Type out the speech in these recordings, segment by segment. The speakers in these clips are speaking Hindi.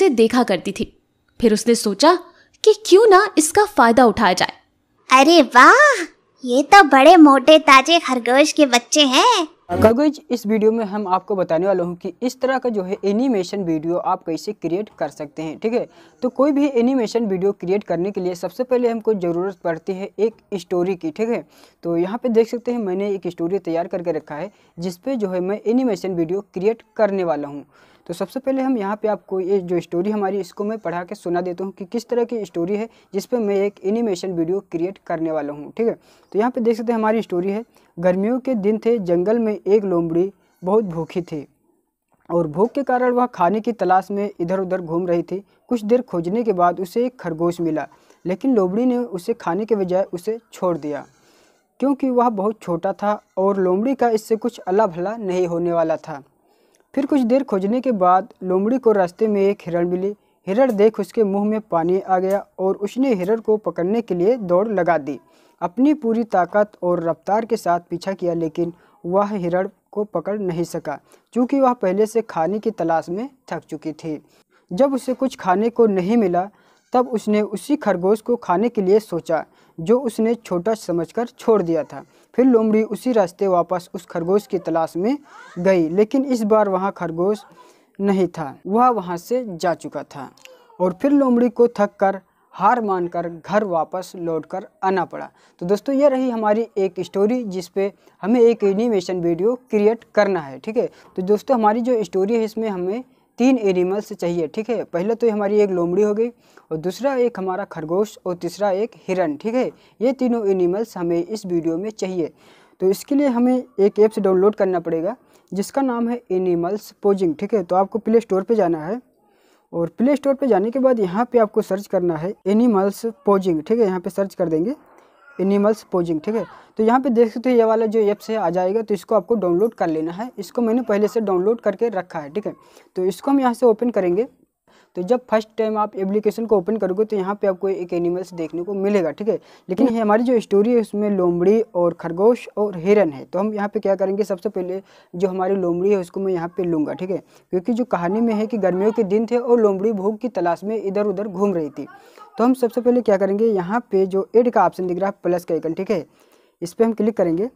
उसे देखा करती थी फिर उसने सोचा कि क्यों ना इसका फायदा उठाया जाए अरे वाह ये तो बड़े मोटे ताजे खरगोश के बच्चे हैं खरगोश इस वीडियो में हम आपको बताने वाले हूँ कि इस तरह का जो है एनिमेशन वीडियो आप कैसे क्रिएट कर सकते हैं ठीक है तो कोई भी एनिमेशन वीडियो क्रिएट करने के लिए सबसे पहले हमको ज़रूरत पड़ती है एक स्टोरी की ठीक है तो यहाँ पे देख सकते हैं मैंने एक स्टोरी तैयार करके रखा है जिसपे जो है मैं एनिमेशन वीडियो क्रिएट करने वाला हूँ तो सबसे पहले हम यहाँ पे आपको ये जो स्टोरी हमारी इसको मैं पढ़ा के सुना देता हूँ कि किस तरह की स्टोरी है जिस पर मैं एक एनिमेशन वीडियो क्रिएट करने वाला हूँ ठीक है तो यहाँ पे देख सकते हैं हमारी स्टोरी है गर्मियों के दिन थे जंगल में एक लोमड़ी बहुत भूखी थी और भूख के कारण वह खाने की तलाश में इधर उधर घूम रही थी कुछ देर खोजने के बाद उसे एक खरगोश मिला लेकिन लोमड़ी ने उसे खाने के बजाय उसे छोड़ दिया क्योंकि वह बहुत छोटा था और लोमड़ी का इससे कुछ अला भला नहीं होने वाला था फिर कुछ देर खोजने के बाद लोमड़ी को रास्ते में एक हिरण मिली हिरण देख उसके मुंह में पानी आ गया और उसने हिरण को पकड़ने के लिए दौड़ लगा दी अपनी पूरी ताकत और रफ्तार के साथ पीछा किया लेकिन वह हिरण को पकड़ नहीं सका क्योंकि वह पहले से खाने की तलाश में थक चुकी थी जब उसे कुछ खाने को नहीं मिला तब उसने उसी खरगोश को खाने के लिए सोचा जो उसने छोटा समझकर छोड़ दिया था फिर लोमड़ी उसी रास्ते वापस उस खरगोश की तलाश में गई लेकिन इस बार वहाँ खरगोश नहीं था वह वहाँ से जा चुका था और फिर लोमड़ी को थक कर हार मानकर घर वापस लौटकर आना पड़ा तो दोस्तों यह रही हमारी एक स्टोरी जिस पे हमें एक एनिमेशन वीडियो क्रिएट करना है ठीक है तो दोस्तों हमारी जो स्टोरी है इसमें हमें तीन एनिमल्स चाहिए ठीक है पहले तो हमारी एक लोमड़ी हो गई और दूसरा एक हमारा खरगोश और तीसरा एक हिरन ठीक है ये तीनों एनिमल्स हमें इस वीडियो में चाहिए तो इसके लिए हमें एक ऐप्स डाउनलोड करना पड़ेगा जिसका नाम है एनिमल्स पोजिंग ठीक है तो आपको प्ले स्टोर पर जाना है और प्ले स्टोर पर जाने के बाद यहाँ पर आपको सर्च करना है एनिमल्स पोजिंग ठीक है यहाँ पर सर्च कर देंगे एनिमल्स पोजिंग ठीक है तो यहाँ पे देख सकते हो ये वाला जो ऐप्स है आ जाएगा तो इसको आपको डाउनलोड कर लेना है इसको मैंने पहले से डाउनलोड करके रखा है ठीक है तो इसको हम यहाँ से ओपन करेंगे तो जब फर्स्ट टाइम आप एप्लीकेशन को ओपन करोगे तो यहाँ पे आपको एक एनिमल्स देखने को मिलेगा ठीक है लेकिन हमारी जो स्टोरी है उसमें लोमड़ी और खरगोश और हिरन है तो हम यहाँ पे क्या करेंगे सबसे पहले जो हमारी लोमड़ी है उसको मैं यहाँ पे लूँगा ठीक है क्योंकि जो कहानी में है कि गर्मियों के दिन थे और लोमड़ी भूख की तलाश में इधर उधर घूम रही थी तो हम सबसे पहले क्या करेंगे यहाँ पे जो एड का ऑप्शन दिख रहा है प्लस का आइकन ठीक है इस पर हम क्लिक करेंगे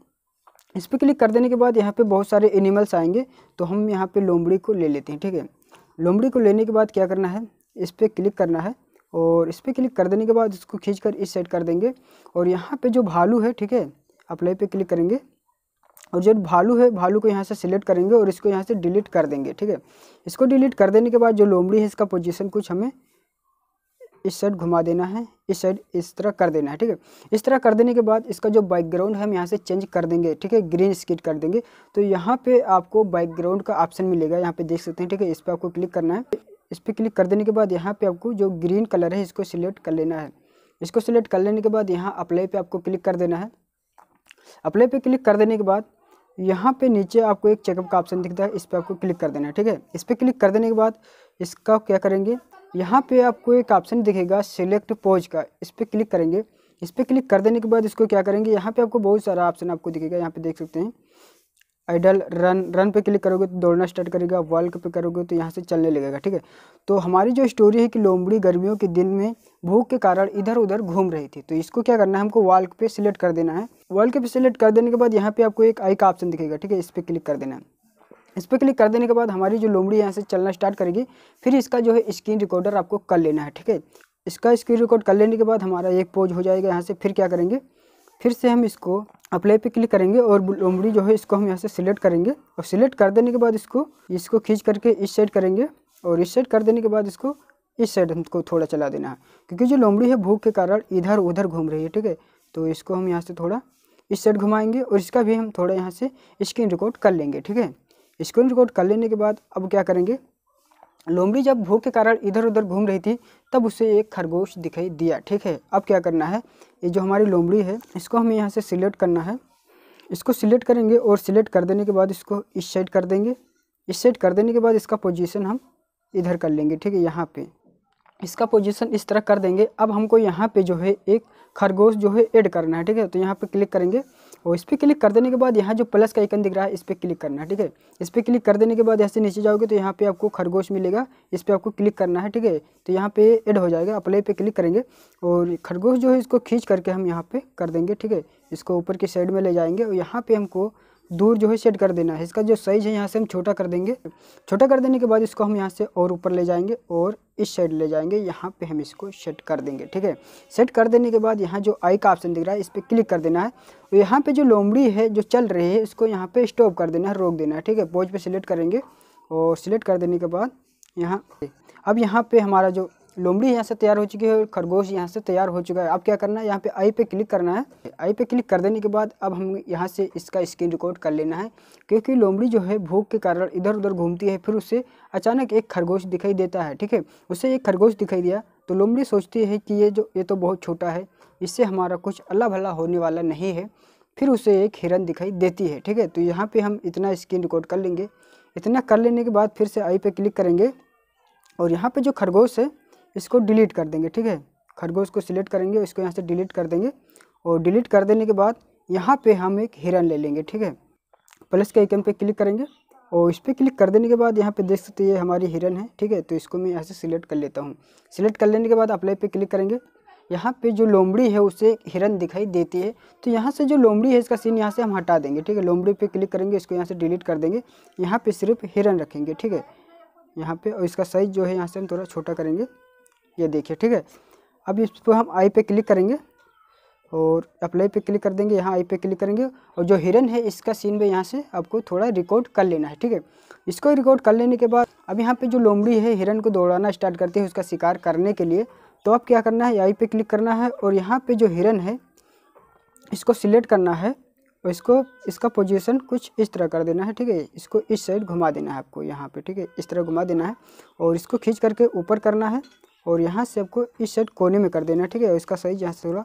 इस पर क्लिक कर देने के बाद यहाँ पे बहुत सारे एनिमल्स आएंगे तो हम यहाँ पे लोमड़ी को ले लेते हैं ठीक है लोमड़ी को लेने के बाद क्या करना है इस पर क्लिक करना है और इस पर क्लिक कर देने के बाद इसको खींच कर इस साइड कर देंगे और यहाँ पे जो भालू है ठीक है अप्लाई पे क्लिक करेंगे और जो भालू है भालू को यहाँ से सिलेक्ट करेंगे और इसको यहाँ से डिलीट कर देंगे ठीक है इसको डिलीट कर देने के बाद जो लोमड़ी है इसका पोजीशन कुछ हमें इस साइड घुमा देना है इस साइड इस तरह कर देना है ठीक है इस तरह कर देने के बाद इसका जो बैकग्राउंड है हम यहाँ से चेंज कर देंगे ठीक है ग्रीन स्किट कर देंगे तो यहाँ पे आपको बैकग्राउंड का ऑप्शन मिलेगा यहाँ पे देख सकते हैं ठीक है इस पर आपको क्लिक करना है इस पर क्लिक कर देने के बाद यहाँ पर आपको जो ग्रीन कलर है इसको सिलेक्ट कर लेना है इसको सिलेक्ट कर लेने के बाद यहाँ अप्लाई पर आपको क्लिक कर देना है अप्लाई पर क्लिक कर देने के बाद यहाँ पे नीचे आपको एक चेकअप का ऑप्शन दिखता है इस पर आपको क्लिक कर देना है ठीक है इस पर क्लिक कर देने के बाद इसका क्या करेंगे यहाँ पे आपको एक ऑप्शन दिखेगा सिलेक्ट पोज का इस पर क्लिक करेंगे इस पर क्लिक कर देने के बाद इसको क्या करेंगे यहाँ पे आपको बहुत सारा ऑप्शन आपको दिखेगा यहाँ पे देख सकते हैं आइडल रन रन पे क्लिक करोगे तो दौड़ना स्टार्ट करेगा वर्ल्ड पे करोगे तो यहाँ से चलने लगेगा ठीक है तो हमारी जो स्टोरी है कि लोमड़ी गर्मियों के दिन में भूख के कारण इधर उधर घूम रही थी तो इसको क्या करना है हमको वर्ल्ड पे सिलेक्ट कर देना है वर्ल्ड पे सिलेक्ट कर देने के बाद यहाँ पे आपको एक आई का ऑप्शन दिखेगा ठीक है इस पर क्लिक कर देना है इस पर क्लिक कर देने के बाद हमारी जो लोमड़ी यहाँ से चलना स्टार्ट करेगी फिर इसका जो है स्क्रीन रिकॉर्डर आपको कर लेना है ठीक है इसका स्क्रीन रिकॉर्ड कर लेने के बाद हमारा एक पोज हो जाएगा यहाँ से फिर क्या करेंगे फिर से हम इसको अप्लाई पे क्लिक करेंगे और लोमड़ी जो है इसको हम यहाँ से सिलेक्ट करेंगे और सिलेक्ट कर देने के बाद इसको इसको खींच करके इस साइड करेंगे और इस साइड कर देने के बाद इसको इस साइड हमको थोड़ा चला देना है क्योंकि जो लोमड़ी है भूख के कारण इधर उधर घूम रही है ठीक है तो इसको हम यहाँ से थोड़ा इस साइड घुमाएंगे और इसका भी हम थोड़ा यहाँ से स्क्रीन रिकॉर्ड कर लेंगे ठीक है स्क्रीन रिकॉर्ड कर लेने के बाद अब क्या करेंगे लोमड़ी जब भूख के कारण इधर उधर घूम रही थी तब उसे एक खरगोश दिखाई दिया ठीक है अब क्या करना है ये जो हमारी लोमड़ी है इसको हमें यहाँ से सिलेक्ट करना है इसको सिलेक्ट करेंगे और सिलेक्ट कर देने के बाद इसको इस साइड कर देंगे इस साइड कर देने के बाद इसका पोजीशन हम इधर कर लेंगे ठीक है यहाँ पे इसका पोजीशन इस तरह कर देंगे अब हमको यहाँ पे जो है एक खरगोश जो है ऐड करना है ठीक है तो यहाँ पे क्लिक करेंगे और इस पर क्लिक कर देने के बाद यहाँ जो प्लस का आइकन दिख रहा है इस पर क्लिक करना है ठीक है इस पर क्लिक कर देने के बाद यहाँ से नीचे जाओगे तो यहाँ पे आपको खरगोश मिलेगा इस पर आपको क्लिक करना है ठीक है तो यहाँ पे ऐड हो जाएगा अप्लाई पे क्लिक करेंगे और खरगोश जो है इसको खींच करके हम यहाँ पे कर देंगे ठीक है इसको ऊपर की साइड में ले जाएंगे और यहाँ पे हमको दूर जो है सेट कर देना है इसका जो साइज़ है यहाँ से हम छोटा कर देंगे छोटा कर देने के बाद इसको हम यहाँ से और ऊपर ले जाएंगे और इस साइड ले जाएंगे यहाँ पे हम इसको सेट कर देंगे ठीक है सेट कर देने के बाद यहाँ जो आई का ऑप्शन दिख रहा है इस पर क्लिक कर देना है और यहाँ पर जो लोमड़ी है जो चल रही है इसको यहाँ पर स्टॉप कर देना है रोक देना है ठीक है पोज पर सिलेक्ट करेंगे और सिलेक्ट कर देने के बाद यहाँ अब यहाँ पर हमारा जो लोमड़ी यहाँ से तैयार हो चुकी है और खरगोश यहाँ से तैयार हो चुका है अब क्या करना है यहाँ पे आई पे क्लिक करना है आई पे क्लिक कर देने के बाद अब हम यहाँ से इसका स्क्रीन रिकॉर्ड कर लेना है क्योंकि लोमड़ी जो है भूख के कारण इधर उधर घूमती है फिर उसे अचानक एक खरगोश दिखाई देता है ठीक है उसे एक खरगोश दिखाई दिया तो लोमड़ी सोचती है कि ये जो ये तो बहुत छोटा है इससे हमारा कुछ अल्ला भला होने वाला नहीं है फिर उसे एक हिरन दिखाई देती है ठीक है तो यहाँ पर हम इतना स्क्रीन रिकॉर्ड कर लेंगे इतना कर लेने के बाद फिर से आई पे क्लिक करेंगे और यहाँ पे जो खरगोश है इसको डिलीट कर देंगे ठीक है खरगोश को सिलेक्ट करेंगे इसको यहाँ से डिलीट कर देंगे और डिलीट कर देने के बाद यहाँ पे हम एक हिरन ले लेंगे ठीक है प्लस के आइकन पे क्लिक करेंगे और इस पर क्लिक कर देने के बाद यहाँ पे देख सकते हैं ये हमारी हिरन है ठीक है तो इसको मैं यहाँ से सिलेक्ट कर लेता हूँ सिलेक्ट कर लेने के बाद अप्लाई पे क्लिक करेंगे यहाँ पे जो लोमड़ी है उसे हिरन दिखाई देती है तो यहाँ से जो लोमड़ी है इसका सीन यहाँ से हम हटा देंगे ठीक है लोमड़ी पे क्लिक करेंगे इसको यहाँ से डिलीट कर देंगे यहाँ पर सिर्फ हिरन रखेंगे ठीक है यहाँ पर और इसका साइज़ जो है यहाँ से हम थोड़ा छोटा करेंगे ये देखिए ठीक है अब इस पर हम आई पे क्लिक करेंगे और अप्लाई पे क्लिक कर देंगे यहाँ आई पे क्लिक करेंगे और जो हिरन है इसका सीन भी यहाँ से आपको थोड़ा रिकॉर्ड कर लेना है ठीक है इसको रिकॉर्ड कर लेने के बाद अब यहाँ पे जो लोमड़ी है हिरन को दौड़ाना स्टार्ट करती है उसका शिकार करने के लिए तो अब क्या करना है आई पे क्लिक करना है और यहाँ पर जो हिरन है इसको सिलेक्ट करना है और इसको इसका पोजिशन कुछ इस तरह कर देना है ठीक है इसको इस साइड घुमा देना है आपको यहाँ पर ठीक है इस तरह घुमा देना है और इसको खींच करके ऊपर करना है और यहाँ से आपको इस साइड कोने में कर देना है ठीक है और इसका साइज यहाँ से थोड़ा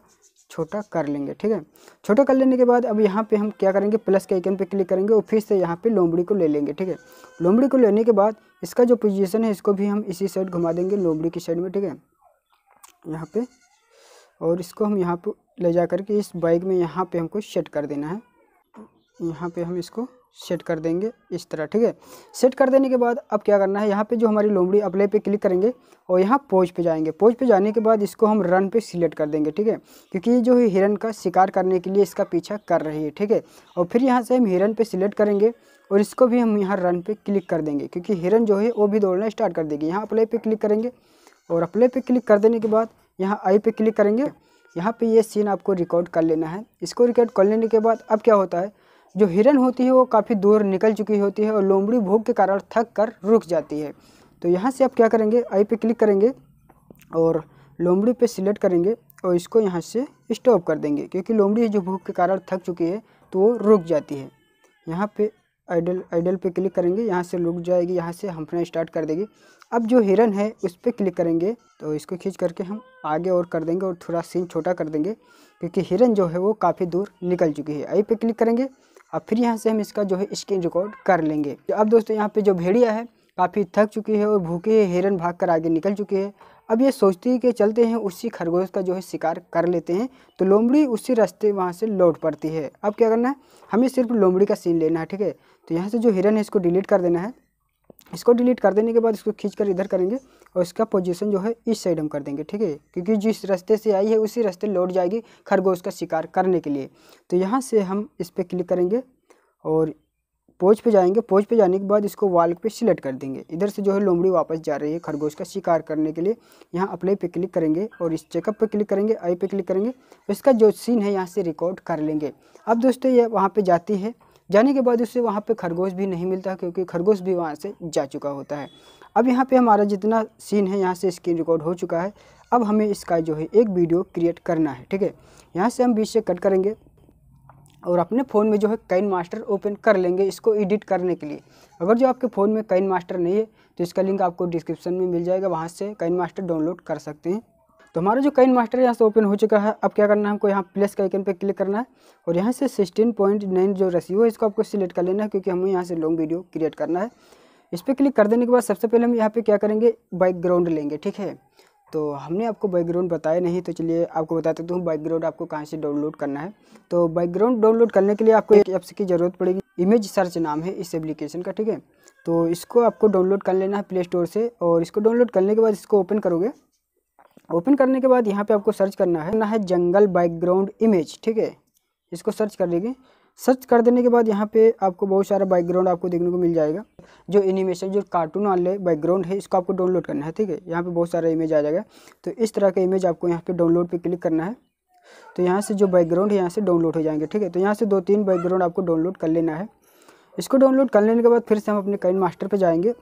छोटा कर लेंगे ठीक है छोटा कर लेने के बाद अब यहाँ पे हम क्या करेंगे प्लस के आइकन पे क्लिक करेंगे और फिर से यहाँ पे लोमड़ी को ले लेंगे ठीक है लोमड़ी को लेने के बाद इसका जो पोजीशन है इसको भी हम इसी साइड घुमा देंगे लोमड़ी की साइड में ठीक है यहाँ पे और इसको हम यहाँ पर ले जा करके इस बाइक में यहाँ पर हमको सेट कर देना है यहाँ पर हम इसको सेट कर देंगे इस तरह ठीक है सेट कर देने के बाद अब क्या करना है यहाँ पे जो हमारी लोमड़ी अपले पे क्लिक करेंगे और यहाँ पोज पे जाएंगे पोज पे जाने के बाद इसको हम रन पे सिलेक्ट कर देंगे ठीक है क्योंकि ये जो है हिरन का शिकार करने के लिए इसका पीछा कर रही है ठीक है और फिर यहाँ से हम हिरन पे सिलेक्ट करेंगे और इसको भी हम यहाँ रन पे क्लिक कर देंगे क्योंकि हिरन जो है वो भी दौड़ना स्टार्ट कर देगी यहाँ अप्लाई पर क्लिक करेंगे और अप्लाई पर क्लिक कर देने के बाद यहाँ आई पे क्लिक करेंगे यहाँ पर ये सीन आपको रिकॉर्ड कर लेना है इसको रिकॉर्ड कर लेने के बाद अब क्या होता है जो हिरन होती है वो काफ़ी दूर निकल चुकी होती है और लोमड़ी भूख के कारण थक कर रुक जाती है तो यहाँ से आप क्या करेंगे आई पे क्लिक करेंगे और लोमड़ी पे सिलेक्ट करेंगे और इसको यहाँ से स्टॉप कर देंगे क्योंकि लोमड़ी जो भूख के कारण थक चुकी है तो वो रुक जाती है यहाँ पे आइडल आइडल पे क्लिक करेंगे यहाँ से रुक जाएगी यहाँ से हम अपना स्टार्ट कर देगी अब जो हिरन है उस पर क्लिक करेंगे तो इसको खींच करके हम आगे और कर देंगे और थोड़ा सीन छोटा कर देंगे क्योंकि हिरन जो है वो काफ़ी दूर निकल चुकी है आई पे क्लिक करेंगे अब फिर यहाँ से हम इसका जो है स्क्रीन रिकॉर्ड कर लेंगे तो अब दोस्तों यहाँ पे जो भेड़िया है काफ़ी थक चुकी है और भूखे है हिरन भाग कर आगे निकल चुके हैं अब ये सोचती है कि चलते हैं उसी खरगोश का जो है शिकार कर लेते हैं तो लोमड़ी उसी रास्ते वहाँ से लौट पड़ती है अब क्या करना है हमें सिर्फ लोमड़ी का सीन लेना है ठीक है तो यहाँ से जो हिरन है इसको डिलीट कर देना है इसको डिलीट कर देने के बाद इसको खींच कर इधर करेंगे और इसका पोजीशन जो है इस साइड हम कर देंगे ठीक है क्योंकि जिस रास्ते से आई है उसी रास्ते लौट जाएगी खरगोश का शिकार करने के लिए तो यहाँ से हम इस पर क्लिक करेंगे और पोज पे जाएंगे पोज पे जाने के बाद इसको वाल पे सिलेक्ट कर देंगे इधर से जो है लोमड़ी वापस जा रही है खरगोश का शिकार करने के लिए यहाँ अप्लाई पे क्लिक करेंगे और इस चेकअप पे क्लिक करेंगे आई पे क्लिक करेंगे इसका जो सीन है यहाँ से रिकॉर्ड कर लेंगे अब दोस्तों ये वहाँ पर जाती है जाने के बाद उससे वहाँ पर खरगोश भी नहीं मिलता क्योंकि खरगोश भी वहाँ से जा चुका होता है अब यहाँ पर हमारा जितना सीन है यहाँ से स्क्रीन रिकॉर्ड हो चुका है अब हमें इसका जो है एक वीडियो क्रिएट करना है ठीक है यहाँ से हम बीच से कट करेंगे और अपने फ़ोन में जो है कैन मास्टर ओपन कर लेंगे इसको एडिट करने के लिए अगर जो आपके फ़ोन में कैन मास्टर नहीं है तो इसका लिंक आपको डिस्क्रिप्शन में मिल जाएगा वहाँ से कैन मास्टर डाउनलोड कर सकते हैं तो हमारा जो कैन मास्टर यहाँ से ओपन हो चुका है अब क्या करना है हमको यहाँ प्लस का आइकन पर क्लिक करना है और यहाँ से सिक्सटीन पॉइंट नाइन जो रेसियो है इसको आपको सिलेक्ट कर लेना है क्योंकि हमें यहाँ से लॉन्ग वीडियो क्रिएट करना है इस पर क्लिक कर देने के बाद सबसे पहले हम यहाँ पर क्या करेंगे बैकग्राउंड लेंगे ठीक है तो हमने आपको बैकग्राउंड बताया नहीं तो चलिए आपको बता देता हूँ बैकग्राउंड आपको कहाँ से डाउनलोड करना है तो बैकग्राउंड डाउनलोड करने के लिए आपको एक ऐप्स की ज़रूरत पड़ेगी इमेज सर्च नाम है इस एप्लीकेशन का ठीक है तो इसको आपको डाउनलोड कर लेना है प्ले स्टोर से और इसको डाउनलोड करने के बाद इसको ओपन करोगे ओपन करने के बाद यहाँ पे आपको सर्च करना है ना है जंगल बैकग्राउंड इमेज ठीक है इसको सर्च कर लेंगे सर्च कर देने के बाद यहाँ पे आपको बहुत सारा बैकग्राउंड आपको देखने को मिल जाएगा जो एनिमेशन जो कार्टून वाले बैकग्राउंड है इसको आपको डाउनलोड करना है ठीक है यहाँ पे बहुत सारा इमेज आ जाएगा तो इस तरह का इमेज आपको यहाँ पे डाउनलोड पे क्लिक करना है तो यहाँ से जो बैकग्राउंड है यहाँ से डाउनलोड हो जाएंगे ठीक है तो यहाँ से दो तीन बैकग्राउंड आपको डाउनलोड कर लेना है इसको डाउनलोड कर लेने के बाद फिर से हम अपने कैन मास्टर पर जाएंगे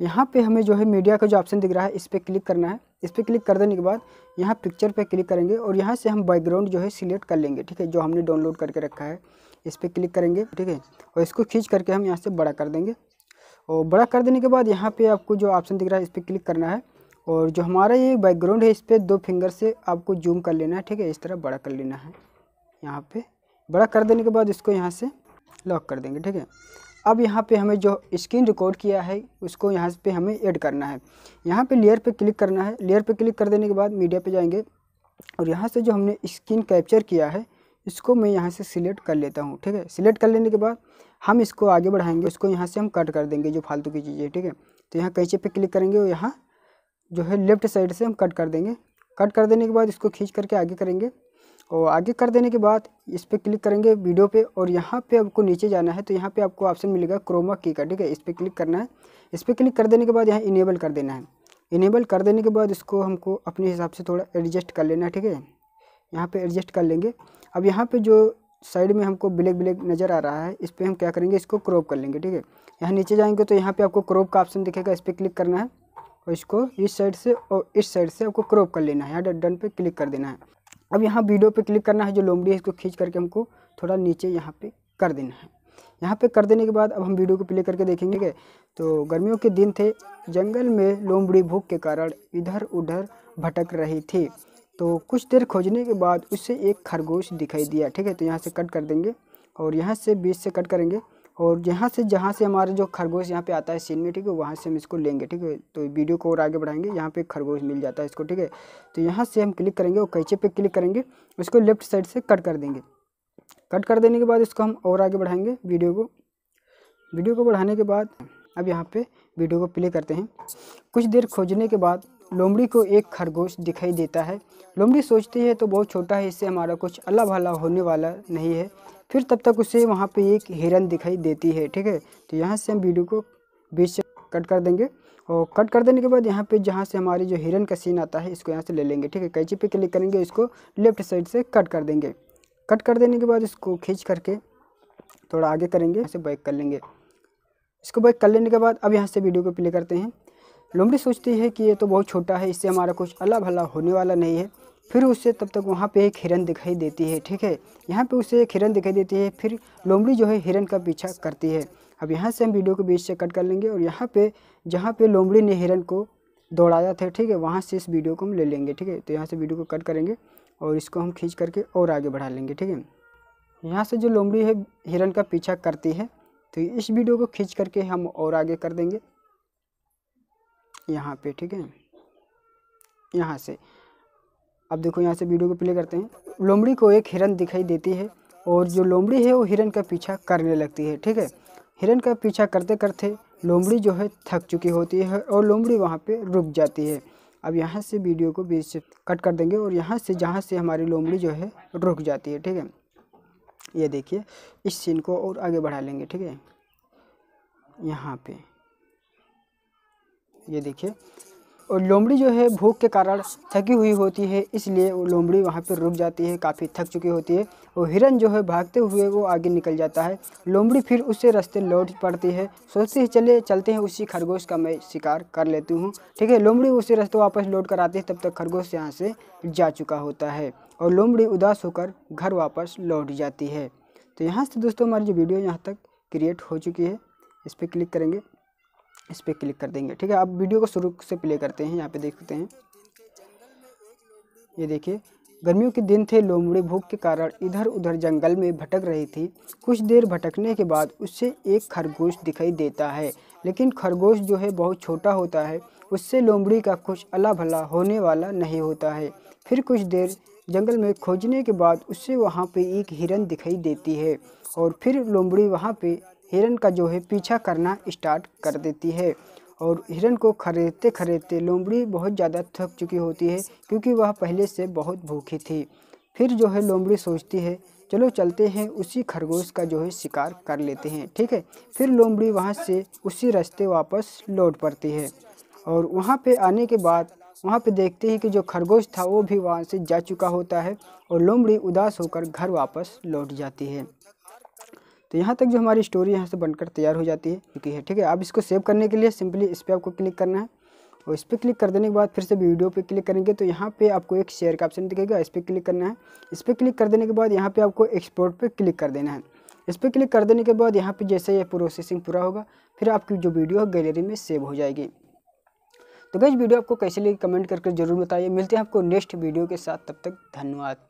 यहाँ पर हमें जो है मीडिया का जो ऑप्शन दिख रहा है इस पर क्लिक करना है इस पर क्लिक कर देने के बाद यहाँ पिक्चर पे क्लिक करेंगे और यहाँ से हम बैकग्राउंड जो है सिलेक्ट कर लेंगे ठीक है जो हमने डाउनलोड करके रखा है इस पर क्लिक करेंगे ठीक है और इसको खींच करके हम यहाँ से बड़ा कर देंगे और बड़ा कर देने के बाद यहाँ पे आपको जो ऑप्शन दिख रहा है इस पर क्लिक करना है और जो हमारा ये बैकग्राउंड है इस पर दो फिंगर से आपको जूम कर लेना है ठीक है इस तरह बड़ा कर लेना है यहाँ पे बड़ा कर देने के बाद इसको यहाँ से लॉक कर देंगे ठीक है अब यहाँ पे हमें जो स्क्रीन रिकॉर्ड किया है उसको यहाँ पे हमें ऐड करना है यहाँ पे लेयर पे क्लिक करना है लेयर पे क्लिक कर देने के बाद मीडिया पे जाएंगे और यहाँ से जो हमने स्क्रीन कैप्चर किया है इसको मैं यहाँ से सिलेक्ट कर लेता हूँ ठीक है सिलेक्ट कर लेने के बाद हम इसको आगे बढ़ाएंगे इसको यहाँ से हम कट कर देंगे जो फालतू की चीज़ें ठीक है तो यहाँ कैचे पर क्लिक करेंगे और यहाँ जो है लेफ्ट साइड से हम कट कर देंगे कट कर देने के बाद इसको खींच करके आगे करेंगे और आगे कर देने के बाद इस पर क्लिक करेंगे वीडियो पे और यहाँ पे आपको नीचे जाना है तो यहाँ पे आपको ऑप्शन मिलेगा क्रोमा की का ठीक है इस पर क्लिक करना है इस पर क्लिक कर देने के बाद यहाँ इनेबल कर देना है इनेबल कर देने के बाद इसको हमको अपने हिसाब से थोड़ा एडजस्ट कर लेना है ठीक है यहाँ पर एडजस्ट कर लेंगे अब यहाँ पर जो साइड में हमको ब्लैक ब्लैक नज़र आ रहा है इस पर हम क्या करेंगे इसको क्रॉप कर लेंगे ठीक है यहाँ नीचे जाएंगे तो यहाँ पर आपको क्रॉप का ऑप्शन दिखेगा इस पर क्लिक करना है और इसको इस साइड से और इस साइड से आपको क्रॉप कर लेना है यहाँ डन पे क्लिक कर देना है अब यहाँ वीडियो पे क्लिक करना है जो लोमड़ी है इसको खींच करके हमको थोड़ा नीचे यहाँ पे कर देना है यहाँ पे कर देने के बाद अब हम वीडियो को प्ले करके देखेंगे ठीक तो गर्मियों के दिन थे जंगल में लोमड़ी भूख के कारण इधर उधर भटक रही थी तो कुछ देर खोजने के बाद उससे एक खरगोश दिखाई दिया ठीक है तो यहाँ से कट कर देंगे और यहाँ से बीच से कट करेंगे और यहाँ से जहाँ से हमारे जो खरगोश यहाँ पे आता है सीन में ठीक है वहाँ से हम इसको लेंगे ठीक है तो वीडियो को और आगे बढ़ाएंगे यहाँ पे खरगोश मिल जाता है इसको ठीक है तो यहाँ से हम क्लिक करेंगे और कैचे पे क्लिक करेंगे उसको लेफ्ट साइड से कट कर देंगे कट कर देने के बाद इसको हम और आगे बढ़ाएंगे वीडियो को वीडियो को बढ़ाने के बाद अब यहाँ पर वीडियो को प्ले करते हैं कुछ देर खोजने के बाद लोमड़ी को एक खरगोश दिखाई देता है लोमड़ी सोचती है तो बहुत छोटा है इससे हमारा कुछ अल्लाह भला होने वाला नहीं है फिर तब तक उसे वहाँ पे एक हिरन दिखाई देती है ठीक है तो यहाँ से हम वीडियो को बीच से कट कर देंगे और कट कर देने के बाद यहाँ पे जहाँ से हमारी जो हिरन का सीन आता है इसको यहाँ से ले लेंगे ठीक है कैची पे क्लिक करेंगे इसको लेफ्ट साइड से कट कर देंगे कट कर देने के बाद इसको खींच करके थोड़ा आगे करेंगे इसे बैक कर लेंगे इसको बैक कर लेने के बाद अब यहाँ से वीडियो को प्ले करते हैं लोमड़ी सोचती है कि ये तो बहुत छोटा है इससे हमारा कुछ अला भला होने वाला नहीं है फिर उससे तब तक वहाँ पे एक हिरन दिखाई देती है ठीक है यहाँ पे उसे एक हिरन दिखाई देती है फिर लोमड़ी जो है हिरन का पीछा करती है अब यहाँ से हम वीडियो को बीच से कट कर लेंगे और यहाँ पे जहाँ पे लोमड़ी ने हिरन को दौड़ाया था ठीक है वहाँ से इस वीडियो को हम ले लेंगे ठीक है तो यहाँ से वीडियो को कट करेंगे और इसको हम खींच करके और आगे बढ़ा लेंगे ठीक है यहाँ से जो लोमड़ी है हिरन का पीछा करती है तो इस वीडियो को खींच करके हम और आगे कर देंगे यहाँ पर ठीक है यहाँ से अब देखो यहाँ से वीडियो को प्ले करते हैं लोमड़ी को एक हिरन दिखाई देती है और जो लोमड़ी है वो हिरन का पीछा करने लगती है ठीक है हिरन का पीछा करते करते लोमड़ी जो है थक चुकी होती है और लोमड़ी वहाँ पे रुक जाती है अब यहाँ से वीडियो को बीच से कट कर देंगे और यहाँ से जहाँ से हमारी लोमड़ी जो है रुक जाती है ठीक है ये देखिए इस सीन को और आगे बढ़ा लेंगे ठीक है यहाँ पे ये देखिए और लोमड़ी जो है भूख के कारण थकी हुई होती है इसलिए वो लोमड़ी वहाँ पर रुक जाती है काफ़ी थक चुकी होती है और हिरन जो है भागते हुए वो आगे निकल जाता है लोमड़ी फिर उससे रास्ते लौट पड़ती है सोचते ही चले चलते हैं उसी खरगोश का मैं शिकार कर लेती हूँ ठीक है लोमड़ी उसी रास्ते वापस लौट कर आती है तब तक खरगोश यहाँ से जा चुका होता है और लोमड़ी उदास होकर घर वापस लौट जाती है तो यहाँ से दोस्तों हमारी जो वीडियो यहाँ तक क्रिएट हो चुकी है इस पर क्लिक करेंगे इस पर क्लिक कर देंगे ठीक है अब वीडियो को शुरू से प्ले करते हैं यहाँ पे देखते हैं ये देखिए गर्मियों के दिन थे लोमड़ी भूख के कारण इधर उधर जंगल में भटक रही थी कुछ देर भटकने के बाद उससे एक खरगोश दिखाई देता है लेकिन खरगोश जो है बहुत छोटा होता है उससे लोमड़ी का कुछ अला भला होने वाला नहीं होता है फिर कुछ देर जंगल में खोजने के बाद उससे वहाँ पे एक हिरन दिखाई देती है और फिर लोमड़ी वहाँ पे हिरन का जो है पीछा करना स्टार्ट कर देती है और हिरन को खरीदते खरीदते लोमड़ी बहुत ज़्यादा थक चुकी होती है क्योंकि वह पहले से बहुत भूखी थी फिर जो है लोमड़ी सोचती है चलो चलते हैं उसी खरगोश का जो है शिकार कर लेते हैं ठीक है फिर लोमड़ी वहाँ से उसी रास्ते वापस लौट पड़ती है और वहाँ पे आने के बाद वहाँ पे देखते हैं कि जो खरगोश था वो भी वहाँ से जा चुका होता है और लोमड़ी उदास होकर घर वापस लौट जाती है तो यहाँ तक जो हमारी स्टोरी यहाँ से बनकर तैयार हो जाती है क्योंकि है ठीक है अब इसको सेव करने के लिए सिंपली इस पर आपको क्लिक करना है और इस पर क्लिक कर देने के बाद फिर से वीडियो पे क्लिक करेंगे तो यहाँ पे आपको एक शेयर का ऑप्शन दिखेगा इस पर क्लिक करना है इस पर क्लिक कर देने के बाद यहाँ पे आपको एक्सपोर्ट पे क्लिक कर देना है इस पर क्लिक कर देने के बाद यहाँ पे जैसे ये प्रोसेसिंग पूरा होगा फिर आपकी जो वीडियो है गैलरी में सेव हो जाएगी तो गई वीडियो आपको कैसे लगी कमेंट करके जरूर बताइए मिलते हैं आपको नेक्स्ट वीडियो के साथ तब तक धन्यवाद